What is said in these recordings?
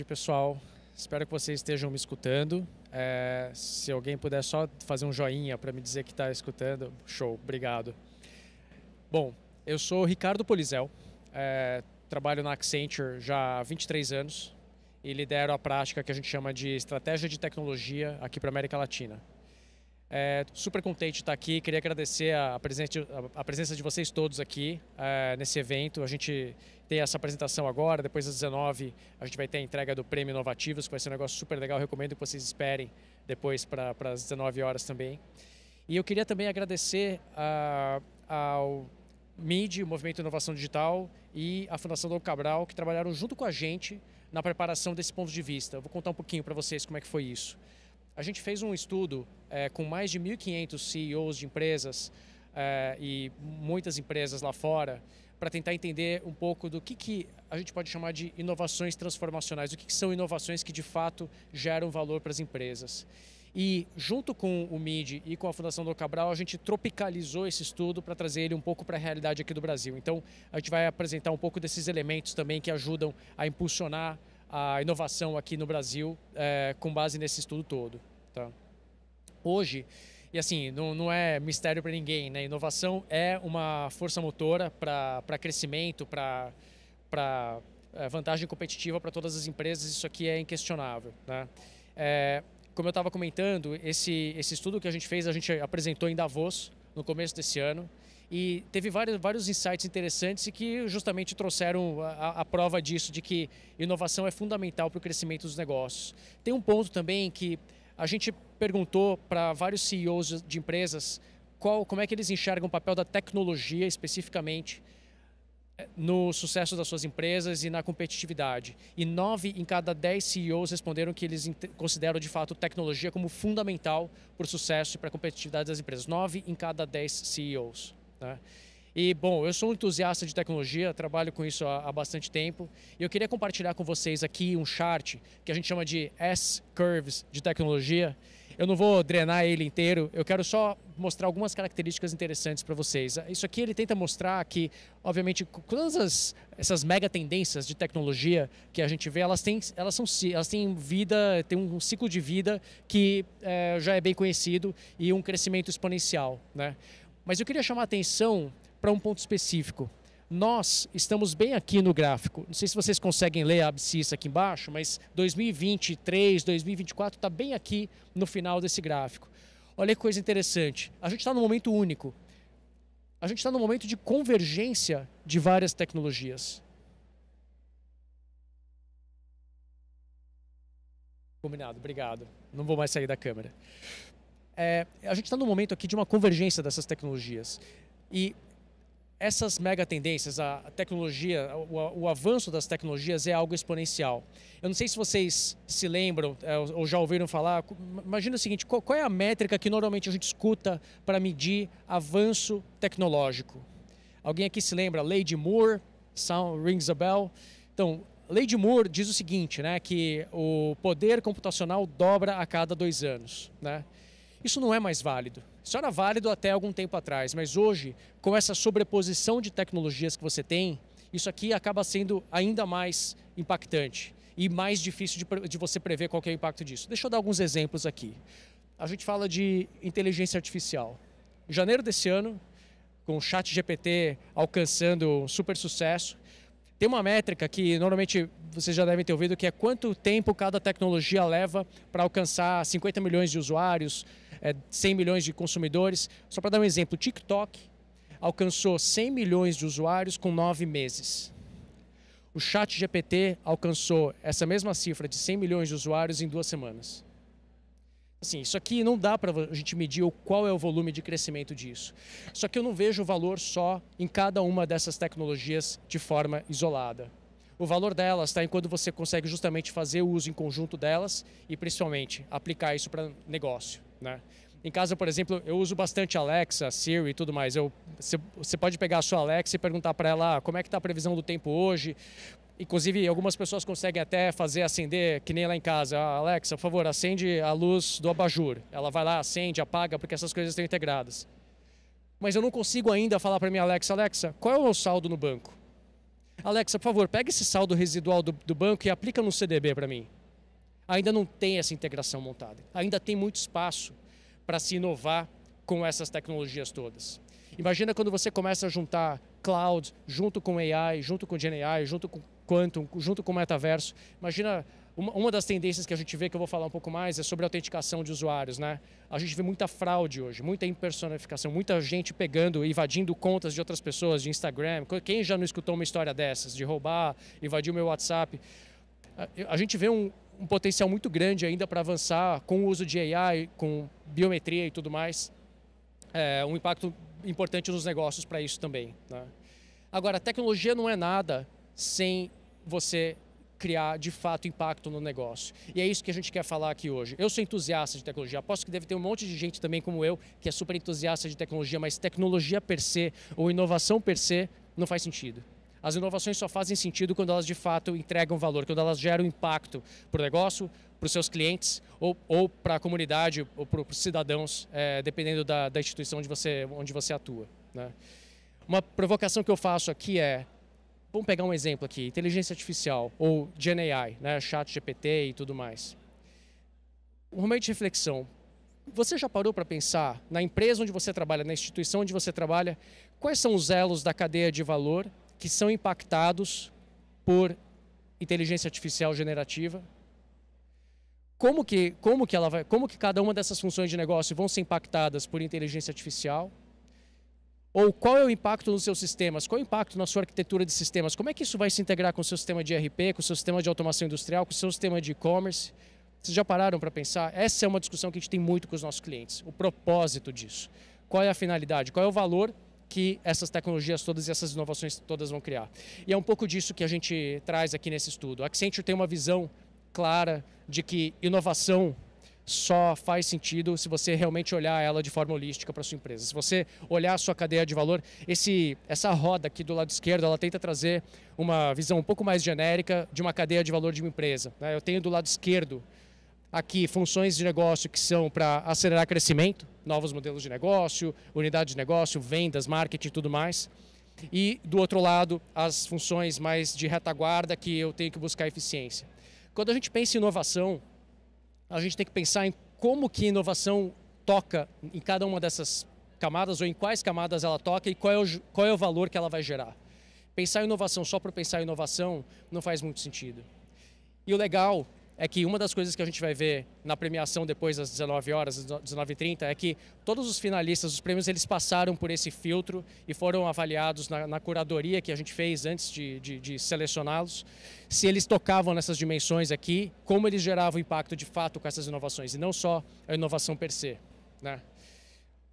tarde, pessoal. Espero que vocês estejam me escutando. É, se alguém puder só fazer um joinha para me dizer que está escutando, show, obrigado. Bom, eu sou Ricardo Polizel, é, trabalho na Accenture já há 23 anos e lidero a prática que a gente chama de estratégia de tecnologia aqui para América Latina. É, super contente de estar aqui. Queria agradecer a, a presença de vocês todos aqui é, nesse evento. A gente tem essa apresentação agora, depois das 19 a gente vai ter a entrega do Prêmio Inovativos, que vai ser um negócio super legal. recomendo que vocês esperem depois para as 19 horas também. E eu queria também agradecer a, ah, ao MID, o Movimento Inovação Digital, e a Fundação Dom Cabral, que trabalharam junto com a gente na preparação desse ponto de vista. Eu vou contar um pouquinho para vocês como é que foi isso. A gente fez um estudo é, com mais de 1.500 CEOs de empresas é, e muitas empresas lá fora para tentar entender um pouco do que, que a gente pode chamar de inovações transformacionais, o que, que são inovações que de fato geram valor para as empresas. E junto com o MID e com a Fundação do Cabral, a gente tropicalizou esse estudo para trazer ele um pouco para a realidade aqui do Brasil. Então, a gente vai apresentar um pouco desses elementos também que ajudam a impulsionar a inovação aqui no Brasil é, com base nesse estudo todo. Tá? Hoje, e assim, não, não é mistério para ninguém, né? Inovação é uma força motora para crescimento, para é, vantagem competitiva para todas as empresas, isso aqui é inquestionável. Né? É, como eu estava comentando, esse, esse estudo que a gente fez, a gente apresentou em Davos no começo desse ano e teve vários, vários insights interessantes que justamente trouxeram a, a prova disso, de que inovação é fundamental para o crescimento dos negócios. Tem um ponto também que a gente perguntou para vários CEOs de empresas qual, como é que eles enxergam o papel da tecnologia especificamente eh, no sucesso das suas empresas e na competitividade. E nove em cada dez CEOs responderam que eles consideram de fato tecnologia como fundamental para o sucesso e para a competitividade das empresas. Nove em cada dez CEOs. Né? E, bom, eu sou um entusiasta de tecnologia, trabalho com isso há, há, bastante tempo, e eu queria compartilhar com vocês aqui um chart que a gente chama de S-Curves de tecnologia. Eu não vou drenar ele inteiro, eu quero só mostrar algumas características interessantes para vocês. Isso aqui ele tenta mostrar que, obviamente, todas as, essas mega tendências de tecnologia que a gente vê, elas têm, elas são, elas têm vida, têm um ciclo de vida que é, já é bem conhecido e um crescimento exponencial. Né? Mas eu queria chamar a atenção para um ponto específico. Nós estamos bem aqui no gráfico. Não sei se vocês conseguem ler a abscissa aqui embaixo, mas 2023, 2024 está bem aqui no final desse gráfico. Olha que coisa interessante. A gente está num momento único. A gente está num momento de convergência de várias tecnologias. Combinado, obrigado. Não vou mais sair da câmera. É, a gente está num momento aqui de uma convergência dessas tecnologias. E essas mega tendências, a tecnologia, o, o, avanço das tecnologias é algo exponencial. Eu não sei se vocês se lembram é, ou já ouviram falar. Imagina o seguinte: qual, qual é a métrica que normalmente a gente escuta para medir avanço tecnológico? Alguém aqui se lembra? Lei de Moore, sound rings a bell. Então, Lei de Moore diz o seguinte, né, que o poder computacional dobra a cada dois anos, né? Isso não é mais válido. Isso era válido até algum tempo atrás, mas hoje, com essa sobreposição de tecnologias que você tem, isso aqui acaba sendo ainda mais impactante e mais difícil de, de você prever qual é o impacto disso. Deixa eu dar alguns exemplos aqui. A gente fala de inteligência artificial. Em janeiro desse ano, com o chat GPT alcançando um super sucesso, tem uma métrica que normalmente vocês já devem ter ouvido, que é quanto tempo cada tecnologia leva para alcançar 50 milhões de usuários, 100 é, milhões de consumidores. Só para dar um exemplo, o TikTok alcançou 100 milhões de usuários com 9 meses. O Chat GPT alcançou essa mesma cifra de 100 milhões de usuários em duas semanas. Assim, isso aqui não dá para a gente medir qual é o volume de crescimento disso. Só que eu não vejo o valor só em cada uma dessas tecnologias de forma isolada. O valor delas está em quando você consegue justamente fazer o uso em conjunto delas e, principalmente, aplicar isso para negócio. Né? Em casa, por exemplo, eu uso bastante Alexa, Siri e tudo mais. Eu, você pode pegar a sua Alexa e perguntar para ela ah, como é que está a previsão do tempo hoje. Inclusive, algumas pessoas conseguem até fazer acender, que nem lá em casa. Ah, Alexa, por favor, acende a luz do abajur. Ela vai lá, acende, apaga, porque essas coisas estão integradas. Mas eu não consigo ainda falar para minha Alexa, Alexa, qual é o meu saldo no banco? Alexa, por favor, pega esse saldo residual do, do banco e aplica no CDB para mim ainda não tem essa integração montada. Ainda tem muito espaço para se inovar com essas tecnologias todas. Imagina quando você começa a juntar cloud junto com AI, junto com GenAI, junto com quantum, junto com metaverso. Imagina uma, uma, das tendências que a gente vê, que eu vou falar um pouco mais, é sobre a autenticação de usuários. Né? A gente vê muita fraude hoje, muita impersonificação, muita gente pegando, invadindo contas de outras pessoas, de Instagram. Quem já não escutou uma história dessas, de roubar, invadir o meu WhatsApp? A, a gente vê um, um potencial muito grande ainda para avançar com o uso de AI, com biometria e tudo mais. É, um impacto importante nos negócios para isso também. Né? Agora, a tecnologia não é nada sem você criar de fato impacto no negócio. E é isso que a gente quer falar aqui hoje. Eu sou entusiasta de tecnologia, aposto que deve ter um monte de gente também como eu que é super entusiasta de tecnologia, mas tecnologia per se ou inovação per se não faz sentido. As inovações só fazem sentido quando elas de fato entregam valor, quando elas geram impacto para o negócio, para os seus clientes ou, ou para a comunidade ou para os cidadãos, é, dependendo da, da, instituição onde você, onde você atua. Né? Uma provocação que eu faço aqui é, vamos pegar um exemplo aqui, inteligência artificial ou GenAI, né, chat GPT e tudo mais. Um momento de reflexão, você já parou para pensar na empresa onde você trabalha, na instituição onde você trabalha, quais são os elos da cadeia de valor que são impactados por inteligência artificial generativa. Como que, como que ela vai, como que cada uma dessas funções de negócio vão ser impactadas por inteligência artificial? Ou qual é o impacto nos seus sistemas? Qual é o impacto na sua arquitetura de sistemas? Como é que isso vai se integrar com o seu sistema de ERP, com o seu sistema de automação industrial, com o seu sistema de e-commerce? Vocês já pararam para pensar? Essa é uma discussão que a gente tem muito com os nossos clientes. O propósito disso. Qual é a finalidade? Qual é o valor que essas tecnologias todas e essas inovações todas vão criar. E é um pouco disso que a gente traz aqui nesse estudo. A Accenture tem uma visão clara de que inovação só faz sentido se você realmente olhar ela de forma holística para sua empresa. Se você olhar a sua cadeia de valor, esse, essa roda aqui do lado esquerdo, ela tenta trazer uma visão um pouco mais genérica de uma cadeia de valor de uma empresa. Né? Eu tenho do lado esquerdo aqui funções de negócio que são para acelerar crescimento, novos modelos de negócio, unidade de negócio, vendas, marketing e tudo mais. E do outro lado, as funções mais de retaguarda que eu tenho que buscar eficiência. Quando a gente pensa em inovação, a gente tem que pensar em como que a inovação toca em cada uma dessas camadas ou em quais camadas ela toca e qual é o, qual é o valor que ela vai gerar. Pensar em inovação só para pensar em inovação não faz muito sentido. E o legal é que uma das coisas que a gente vai ver na premiação depois das 19 horas, 19h30, é que todos os finalistas, os prêmios, eles passaram por esse filtro e foram avaliados na, na curadoria que a gente fez antes de, de, de selecioná-los, se eles tocavam nessas dimensões aqui, como eles geravam impacto de fato com essas inovações, e não só a inovação per se. Né?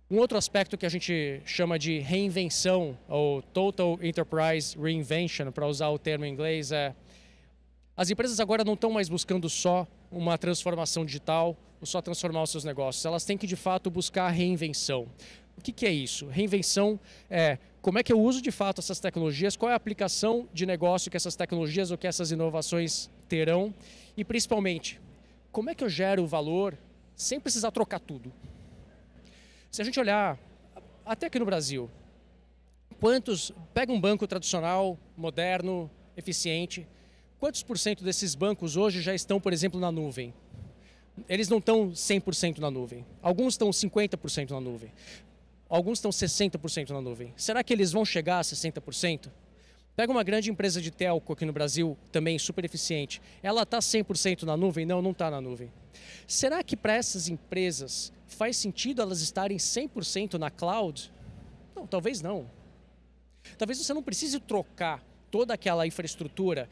Um outro aspecto que a gente chama de reinvenção, ou Total Enterprise Reinvention, para usar o termo em inglês, é as empresas agora não estão mais buscando só uma transformação digital, ou só transformar os seus negócios. Elas têm que, de fato, buscar a reinvenção. O que, que é isso? Reinvenção é como é que eu uso de fato essas tecnologias, qual é a aplicação de negócio que essas tecnologias ou que essas inovações terão e, principalmente, como é que eu gero valor sem precisar trocar tudo? Se a gente olhar até aqui no Brasil, quantos pega um banco tradicional, moderno, eficiente, Quantos por cento desses bancos hoje já estão, por exemplo, na nuvem? Eles não estão 100% na nuvem. Alguns estão 50% na nuvem. Alguns estão 60% na nuvem. Será que eles vão chegar a 60%? Pega uma grande empresa de telco aqui no Brasil, também super eficiente. Ela está 100% na nuvem? Não, não está na nuvem. Será que para essas empresas faz sentido elas estarem 100% na cloud? Não, talvez não. Talvez você não precise trocar toda aquela infraestrutura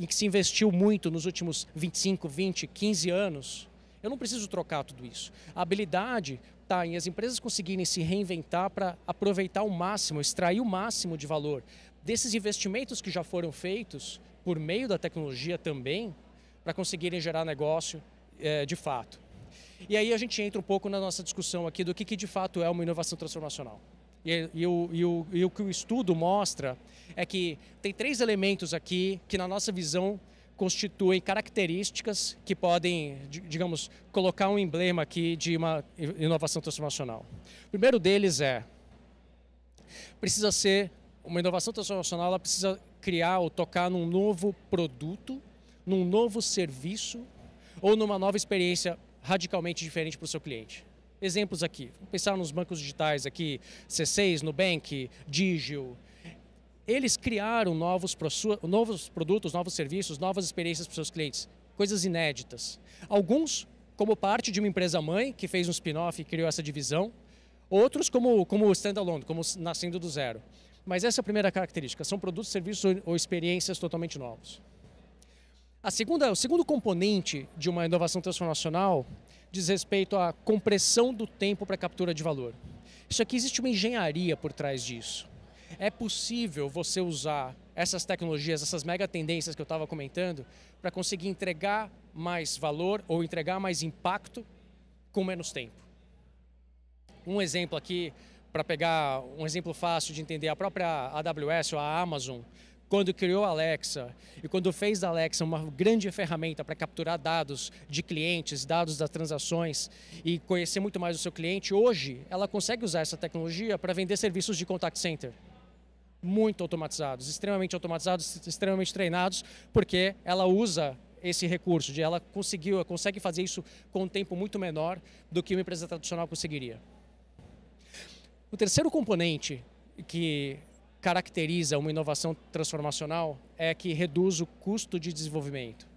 em que se investiu muito nos últimos 25, 20, 15 anos, eu não preciso trocar tudo isso. A habilidade está em as empresas conseguirem se reinventar para aproveitar o máximo, extrair o máximo de valor desses investimentos que já foram feitos por meio da tecnologia também, para conseguirem gerar negócio é, de fato. E aí a gente entra um pouco na nossa discussão aqui do que, que de fato é uma inovação transformacional e, e, o, e, o, e o que o estudo mostra é que tem três elementos aqui que, na nossa visão, constituem características que podem, digamos, colocar um emblema aqui de uma inovação transformacional. O primeiro deles é: precisa ser uma inovação transformacional, ela precisa criar ou tocar num novo produto, num novo serviço ou numa nova experiência radicalmente diferente para o seu cliente exemplos aqui. Vamos pensar nos bancos digitais aqui, C6, Nubank, Digio. Eles criaram novos, novos produtos, novos serviços, novas experiências para os seus clientes. Coisas inéditas. Alguns como parte de uma empresa mãe que fez um spin-off e criou essa divisão. Outros como, como standalone, como nascendo do zero. Mas essa é a primeira característica. São produtos, serviços ou experiências totalmente novos. A segunda, o segundo componente de uma inovação transformacional diz respeito à compressão do tempo para captura de valor. Isso aqui existe uma engenharia por trás disso. É possível você usar essas tecnologias, essas mega tendências que eu estava comentando, para conseguir entregar mais valor ou entregar mais impacto com menos tempo. Um exemplo aqui, para pegar um exemplo fácil de entender, a própria AWS ou a Amazon quando criou a Alexa e quando fez da Alexa uma grande ferramenta para capturar dados de clientes, dados das transações e conhecer muito mais o seu cliente, hoje ela consegue usar essa tecnologia para vender serviços de contact center muito automatizados, extremamente automatizados, extremamente treinados, porque ela usa esse recurso, de ela conseguiu, ela consegue fazer isso com um tempo muito menor do que uma empresa tradicional conseguiria. O terceiro componente que caracteriza uma inovação transformacional é que reduz o custo de desenvolvimento.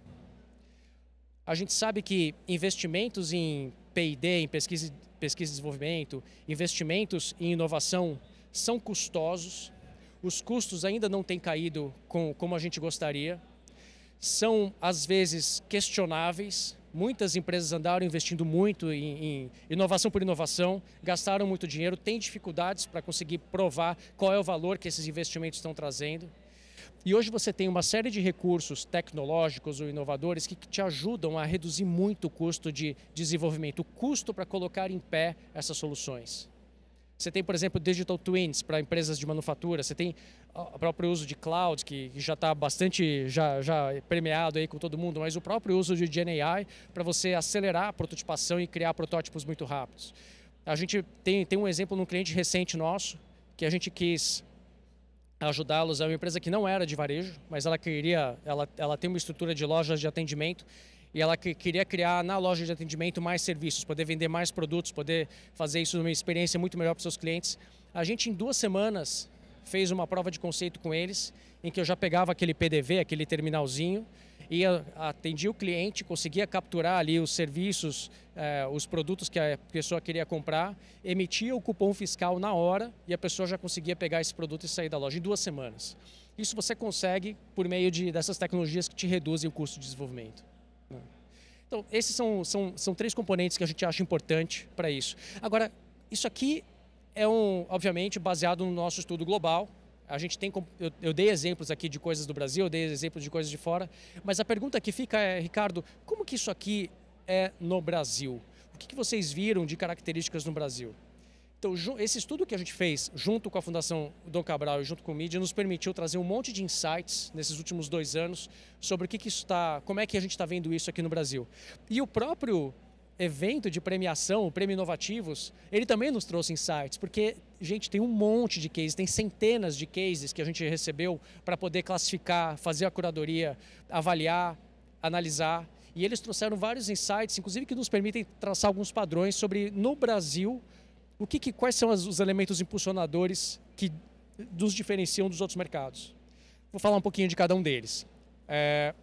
A gente sabe que investimentos em P&D, em pesquisa, pesquisa e desenvolvimento, investimentos em inovação são custosos, os custos ainda não têm caído com, como a gente gostaria, são às vezes questionáveis. Muitas empresas andaram investindo muito em, em inovação por inovação, gastaram muito dinheiro, têm dificuldades para conseguir provar qual é o valor que esses investimentos estão trazendo. E hoje você tem uma série de recursos tecnológicos ou inovadores que te ajudam a reduzir muito o custo de desenvolvimento, o custo para colocar em pé essas soluções. Você tem, por exemplo, digital twins para empresas de manufatura, você tem o próprio uso de cloud, que já está bastante já, já premiado aí com todo mundo, mas o próprio uso de GenAI para você acelerar a prototipação e criar protótipos muito rápidos. A gente tem, tem um exemplo num cliente recente nosso, que a gente quis ajudá-los. É uma empresa que não era de varejo, mas ela queria, ela, ela tem uma estrutura de lojas de atendimento e ela que queria criar na loja de atendimento mais serviços, poder vender mais produtos, poder fazer isso numa experiência muito melhor para seus clientes. A gente, em duas semanas, fez uma prova de conceito com eles, em que eu já pegava aquele PDV, aquele terminalzinho, e atendia o cliente, conseguia capturar ali os serviços, eh, os produtos que a pessoa queria comprar, emitia o cupom fiscal na hora e a pessoa já conseguia pegar esse produto e sair da loja em duas semanas. Isso você consegue por meio de, dessas tecnologias que te reduzem o custo de desenvolvimento. Então, esses são, são, são três componentes que a gente acha importante para isso. Agora, isso aqui é, um, obviamente, baseado no nosso estudo global. A gente tem, eu, eu dei exemplos aqui de coisas do Brasil, eu dei exemplos de coisas de fora, mas a pergunta que fica é, Ricardo, como que isso aqui é no Brasil? O que, que vocês viram de características no Brasil? Então, esse estudo que a gente fez junto com a Fundação Dom Cabral e junto com o mídia nos permitiu trazer um monte de insights nesses últimos dois anos sobre o que, que está, como é que a gente está vendo isso aqui no Brasil. E o próprio evento de premiação, o Prêmio Inovativos, ele também nos trouxe insights, porque, gente, tem um monte de cases, tem centenas de cases que a gente recebeu para poder classificar, fazer a curadoria, avaliar, analisar. E eles trouxeram vários insights, inclusive que nos permitem traçar alguns padrões sobre, no Brasil, o que, que quais são as, os elementos impulsionadores que nos diferenciam dos outros mercados? Vou falar um pouquinho de cada um deles. É,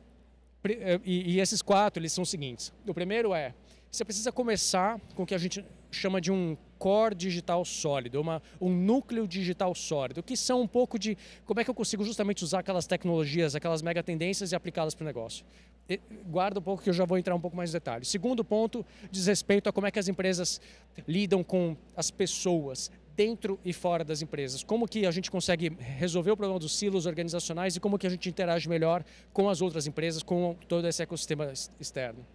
é e, e esses quatro, eles são os seguintes. O primeiro é, você precisa começar com o que a gente chama de um core digital sólido, uma, um núcleo digital sólido, que são um pouco de como é que eu consigo justamente usar aquelas tecnologias, aquelas mega tendências e aplicá-las para o negócio. E, guarda um pouco que eu já vou entrar um pouco mais em detalhes. Segundo ponto diz respeito a como é que as empresas lidam com as pessoas, dentro e fora das empresas. Como que a gente consegue resolver o problema dos silos organizacionais e como que a gente interage melhor com as outras empresas, com todo esse ecossistema externo.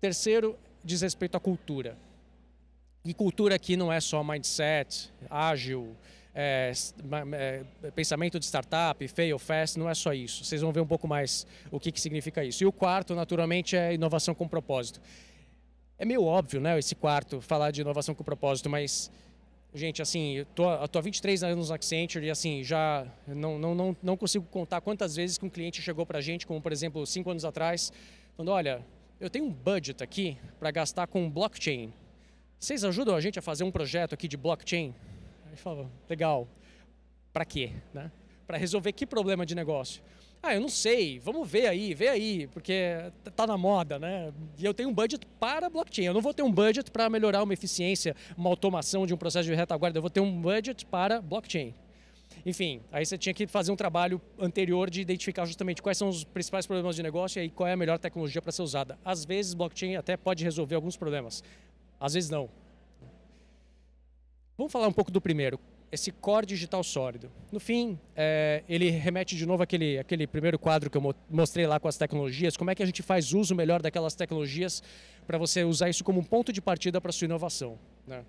Terceiro, diz respeito à cultura. E cultura aqui não é só mindset, ágil, é, é, pensamento de startup, fail fast, não é só isso. Vocês vão ver um pouco mais o que, que significa isso. E o quarto, naturalmente, é inovação com propósito. É meio óbvio, né, esse quarto, falar de inovação com propósito, mas Gente, assim, eu tô, eu tô há 23 anos no Accenture e assim, já não, não, não, não consigo contar quantas vezes que um cliente chegou para a gente, como por exemplo, cinco anos atrás, falando, olha, eu tenho um budget aqui para gastar com blockchain vocês ajudam a gente a fazer um projeto aqui de blockchain? Aí falou, legal, para quê? Né? Para resolver que problema de negócio? Ah, eu não sei, vamos ver aí, vê aí, porque tá na moda, né? E eu tenho um budget para blockchain. Eu não vou ter um budget para melhorar uma eficiência, uma automação de um processo de retaguarda, eu vou ter um budget para blockchain. Enfim, aí você tinha que fazer um trabalho anterior de identificar justamente quais são os principais problemas de negócio e qual é a melhor tecnologia para ser usada. Às vezes, blockchain até pode resolver alguns problemas, às vezes não. Vamos falar um pouco do primeiro, esse core digital sólido. No fim, é, ele remete de novo àquele, aquele primeiro quadro que eu mostrei lá com as tecnologias. Como é que a gente faz uso melhor daquelas tecnologias para você usar isso como um ponto de partida para sua inovação? Né?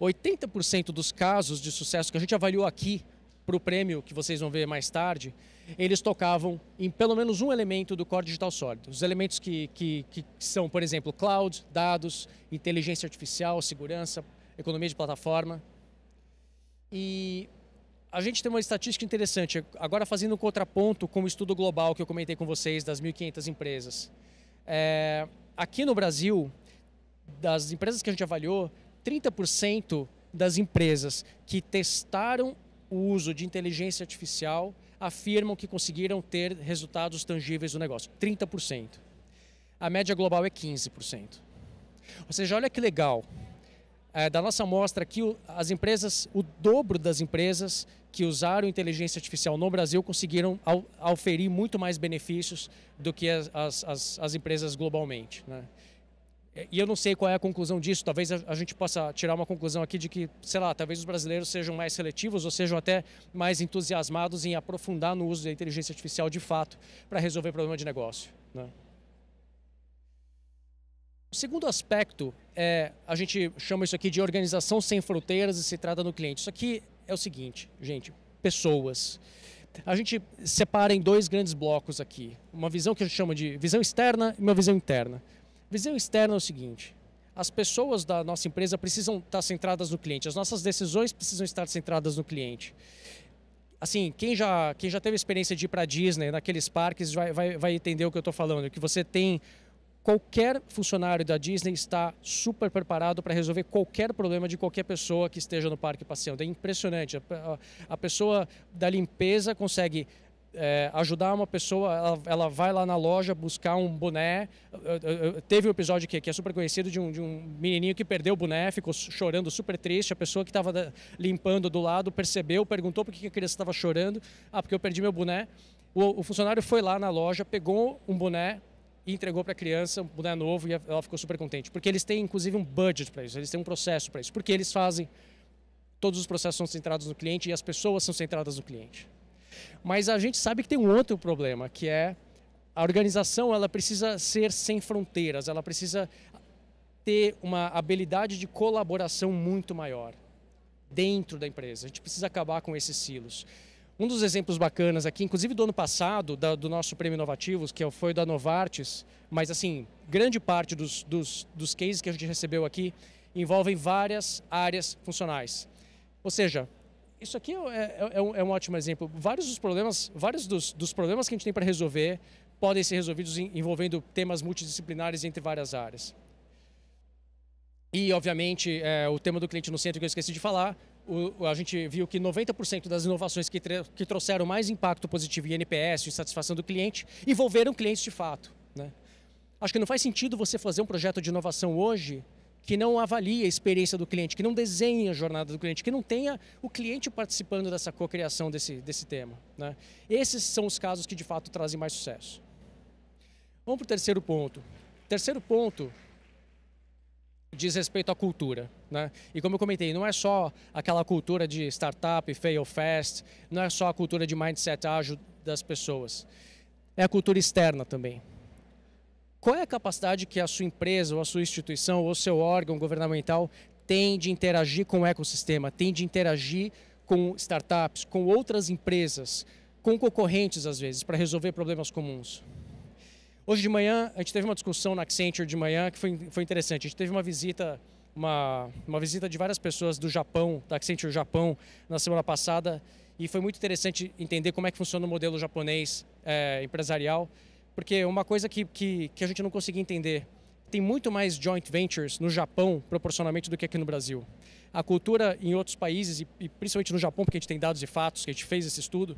80% dos casos de sucesso que a gente avaliou aqui para o prêmio que vocês vão ver mais tarde, eles tocavam em pelo menos um elemento do Core Digital Sólido. Os elementos que, que, que são, por exemplo, cloud, dados, inteligência artificial, segurança, economia de plataforma. E a gente tem uma estatística interessante, agora fazendo um contraponto com o estudo global que eu comentei com vocês das 1.500 empresas. É, aqui no Brasil, das empresas que a gente avaliou, 30% das empresas que testaram o uso de inteligência artificial afirmam que conseguiram ter resultados tangíveis do negócio, 30%. A média global é 15%. Ou seja, olha que legal. É, da nossa amostra aqui, as empresas, o dobro das empresas que usaram inteligência artificial no Brasil conseguiram al, auferir muito mais benefícios do que as, as, as empresas globalmente. Né? É, e eu não sei qual é a conclusão disso, talvez a gente possa tirar uma conclusão aqui de que, sei lá, talvez os brasileiros sejam mais seletivos ou sejam até mais entusiasmados em aprofundar no uso da inteligência artificial de fato para resolver problema de negócio. Né? O segundo aspecto é, a gente chama isso aqui de organização sem fronteiras e se trata no cliente. Isso aqui é o seguinte, gente, pessoas. A gente separa em dois grandes blocos aqui. Uma visão que a gente chama de visão externa e uma visão interna. Visão externa é o seguinte: as pessoas da nossa empresa precisam estar centradas no cliente, as nossas decisões precisam estar centradas no cliente. Assim, quem já, quem já teve experiência de ir para Disney, naqueles parques, vai, vai, vai entender o que eu estou falando, que você tem qualquer funcionário da Disney está super preparado para resolver qualquer problema de qualquer pessoa que esteja no parque passeando. É impressionante. A, pessoa da limpeza consegue é, ajudar uma pessoa, ela, ela, vai lá na loja buscar um boné. Teve um episódio que, que é super conhecido de um, de um menininho que perdeu o boné, ficou chorando super triste. A pessoa que estava limpando do lado percebeu, perguntou por que a criança estava chorando. Ah, porque eu perdi meu boné. O, o funcionário foi lá na loja, pegou um boné, e entregou para a criança um boné novo e ela ficou super contente. Porque eles têm, inclusive, um budget para isso, eles têm um processo para isso. Porque eles fazem. Todos os processos são centrados no cliente e as pessoas são centradas no cliente. Mas a gente sabe que tem um outro problema, que é a organização ela precisa ser sem fronteiras, ela precisa ter uma habilidade de colaboração muito maior dentro da empresa. A gente precisa acabar com esses silos. Um dos exemplos bacanas aqui, inclusive do ano passado, da, do nosso prêmio Inovativos, que foi da Novartis, mas assim, grande parte dos, dos, dos cases que a gente recebeu aqui envolvem várias áreas funcionais. Ou seja, isso aqui é, é, é, um, é um ótimo exemplo. Vários dos problemas, vários dos, dos problemas que a gente tem para resolver podem ser resolvidos em, envolvendo temas multidisciplinares entre várias áreas. E, obviamente, é, o tema do cliente no centro que eu esqueci de falar, o, a gente viu que 90% das inovações que, que, trouxeram mais impacto positivo em NPS e satisfação do cliente envolveram clientes de fato. Né? Acho que não faz sentido você fazer um projeto de inovação hoje que não avalie a experiência do cliente, que não desenhe a jornada do cliente, que não tenha o cliente participando dessa cocriação desse, desse tema. Né? Esses são os casos que de fato trazem mais sucesso. Vamos para o terceiro ponto. Terceiro ponto diz respeito à cultura. Né? E como eu comentei, não é só aquela cultura de startup, fail fast, não é só a cultura de mindset ágil das pessoas. É a cultura externa também qual é a capacidade que a sua empresa, ou a sua instituição, ou seu órgão governamental tem de interagir com o ecossistema, tem de interagir com startups, com outras empresas, com concorrentes às vezes, para resolver problemas comuns. Hoje de manhã, a gente teve uma discussão na Accenture de manhã que foi, foi interessante. A gente teve uma visita, uma, uma visita de várias pessoas do Japão, da Accenture Japão, na semana passada, e foi muito interessante entender como é que funciona o modelo japonês é, empresarial. Porque uma coisa que, que, que a gente não conseguia entender, tem muito mais joint ventures no Japão, proporcionalmente, do que aqui no Brasil. A cultura em outros países, e, e principalmente no Japão, porque a gente tem dados e fatos, que a gente fez esse estudo,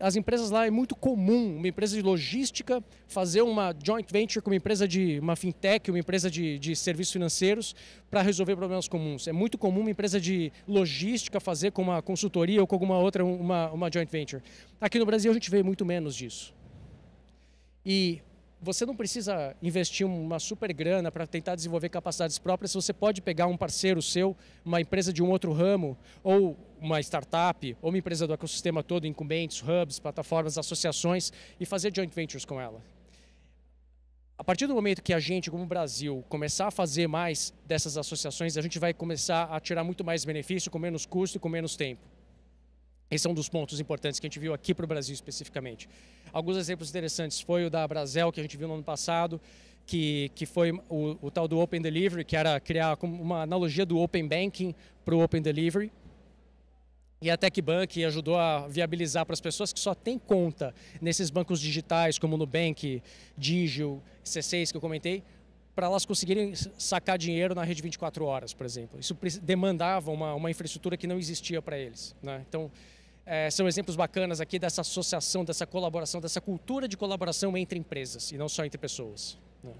as empresas lá é muito comum uma empresa de logística fazer uma joint venture com uma empresa de uma fintech, uma empresa de, de serviços financeiros para resolver problemas comuns. É muito comum uma empresa de logística fazer com uma consultoria ou com alguma outra uma, uma joint venture. Aqui no Brasil a gente vê muito menos disso. E você não precisa investir uma super grana para tentar desenvolver capacidades próprias, você pode pegar um parceiro seu, uma empresa de um outro ramo, ou uma startup, ou uma empresa do ecossistema todo, incumbentes, hubs, plataformas, associações, e fazer joint ventures com ela. A partir do momento que a gente, como Brasil, começar a fazer mais dessas associações, a gente vai começar a tirar muito mais benefício, com menos custo e com menos tempo. Esse é um dos pontos importantes que a gente viu aqui para o Brasil especificamente. Alguns exemplos interessantes foi o da Brasel, que a gente viu no ano passado, que, que foi o, o tal do Open Delivery, que era criar uma analogia do Open Banking para o Open Delivery. E a TechBank ajudou a viabilizar para as pessoas que só têm conta nesses bancos digitais, como Nubank, Digio, C6, que eu comentei, para elas conseguirem sacar dinheiro na rede 24 horas, por exemplo. Isso demandava uma, uma infraestrutura que não existia para eles. Né? Então, é, são exemplos bacanas aqui dessa associação, dessa colaboração, dessa cultura de colaboração entre empresas e não só entre pessoas. Né?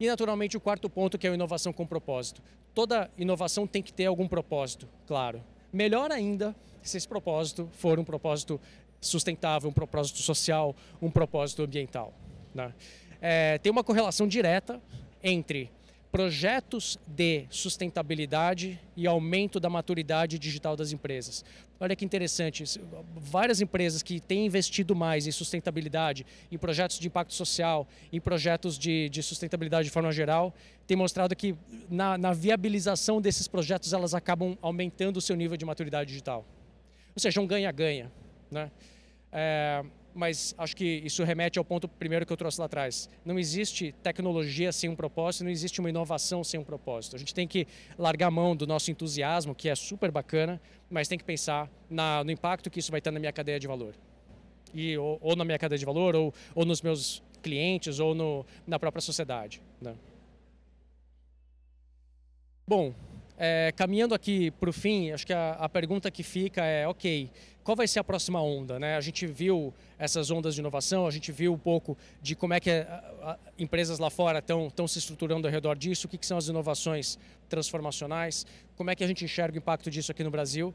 E, naturalmente, o quarto ponto, que é a inovação com propósito. Toda inovação tem que ter algum propósito, claro. Melhor ainda se esse propósito for um propósito sustentável, um propósito social, um propósito ambiental. Né? É, tem uma correlação direta entre projetos de sustentabilidade e aumento da maturidade digital das empresas. Olha que interessante, várias empresas que têm investido mais em sustentabilidade, em projetos de impacto social, em projetos de, de sustentabilidade de forma geral, têm mostrado que na, na viabilização desses projetos elas acabam aumentando o seu nível de maturidade digital. Ou seja, um ganha-ganha. Né? É mas acho que isso remete ao ponto primeiro que eu trouxe lá atrás. Não existe tecnologia sem um propósito, não existe uma inovação sem um propósito. A gente tem que largar a mão do nosso entusiasmo, que é super bacana, mas tem que pensar na, no impacto que isso vai ter na minha cadeia de valor. E, ou, ou na minha cadeia de valor, ou, ou nos meus clientes, ou no, na própria sociedade. Né? Bom, é, caminhando aqui para o fim, acho que a, a, pergunta que fica é, ok, qual vai ser a próxima onda? Né? A gente viu essas ondas de inovação, a gente viu um pouco de como é que é, a, a, empresas lá fora estão se estruturando ao redor disso, o que, que, são as inovações transformacionais, como é que a gente enxerga o impacto disso aqui no Brasil.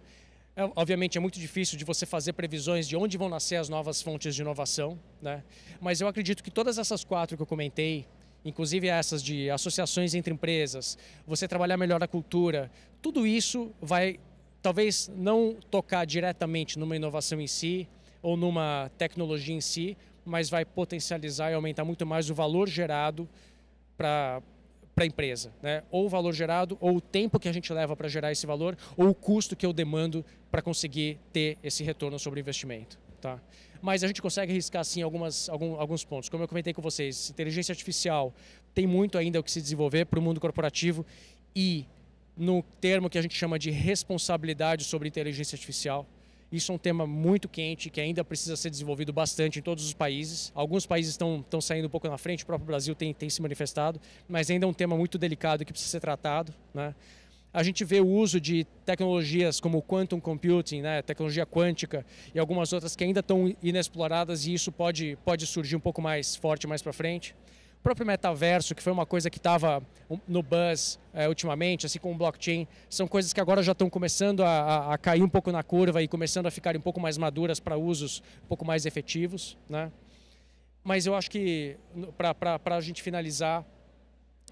É, obviamente é muito difícil de você fazer previsões de onde vão nascer as novas fontes de inovação, né? mas eu acredito que todas essas quatro que eu comentei, inclusive essas de associações entre empresas, você trabalhar melhor a cultura, tudo isso vai talvez não tocar diretamente numa inovação em si ou numa tecnologia em si, mas vai potencializar e aumentar muito mais o valor gerado para para a empresa, né? Ou o valor gerado, ou o tempo que a gente leva para gerar esse valor, ou o custo que eu demando para conseguir ter esse retorno sobre investimento. Tá? Mas a gente consegue riscar sim algumas, algum, alguns pontos. Como eu comentei com vocês, inteligência artificial tem muito ainda o que se desenvolver para o mundo corporativo e no termo que a gente chama de responsabilidade sobre inteligência artificial. Isso é um tema muito quente que ainda precisa ser desenvolvido bastante em todos os países. Alguns países estão, estão saindo um pouco na frente, o próprio Brasil tem, tem se manifestado, mas ainda é um tema muito delicado que precisa ser tratado. Né? a gente vê o uso de tecnologias como quantum computing, né, tecnologia quântica e algumas outras que ainda estão inexploradas e isso pode, pode surgir um pouco mais forte mais para frente. O próprio metaverso, que foi uma coisa que estava no buzz é, ultimamente, assim como o blockchain, são coisas que agora já estão começando a, a, a, cair um pouco na curva e começando a ficar um pouco mais maduras para usos um pouco mais efetivos. Né? Mas eu acho que, para a gente finalizar,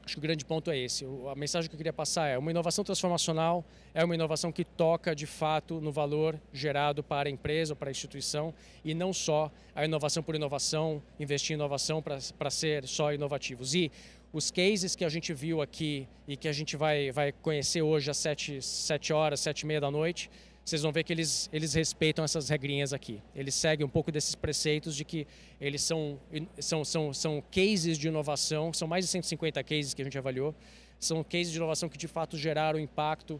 Acho que o grande ponto é esse. A mensagem que eu queria passar é uma inovação transformacional é uma inovação que toca de fato no valor gerado para a empresa ou para a instituição e não só a inovação por inovação, investir em inovação para, para ser só inovativos. E os cases que a gente viu aqui e que a gente vai, vai conhecer hoje às 7, sete horas, 7 e meia da noite, vocês vão ver que eles, eles respeitam essas regrinhas aqui. Eles seguem um pouco desses preceitos de que eles são, são, são, são cases de inovação, são mais de 150 cases que a gente avaliou, são cases de inovação que de fato geraram impacto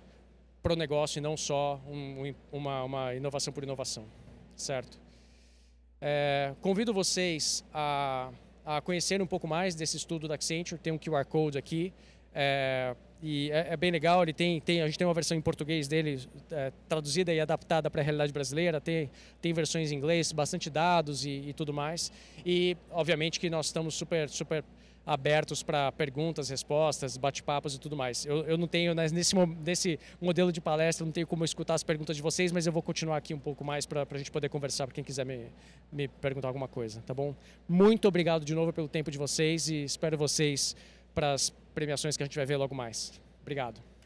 para o negócio e não só um, uma, uma inovação por inovação, certo? É, convido vocês a, a conhecer um pouco mais desse estudo da Accenture, tem um QR Code aqui, é, e é, é, bem legal, ele tem, tem, a gente tem uma versão em português dele é, traduzida e adaptada para a realidade brasileira, tem, tem versões em inglês, bastante dados e, e tudo mais. E obviamente que nós estamos super, super abertos para perguntas, respostas, bate-papos e tudo mais. Eu, eu não tenho, nesse, nesse modelo de palestra, não tenho como escutar as perguntas de vocês, mas eu vou continuar aqui um pouco mais para a gente poder conversar, para quem quiser me, me perguntar alguma coisa, tá bom? Muito obrigado de novo pelo tempo de vocês e espero vocês para as premiações que a gente vai ver logo mais. Obrigado.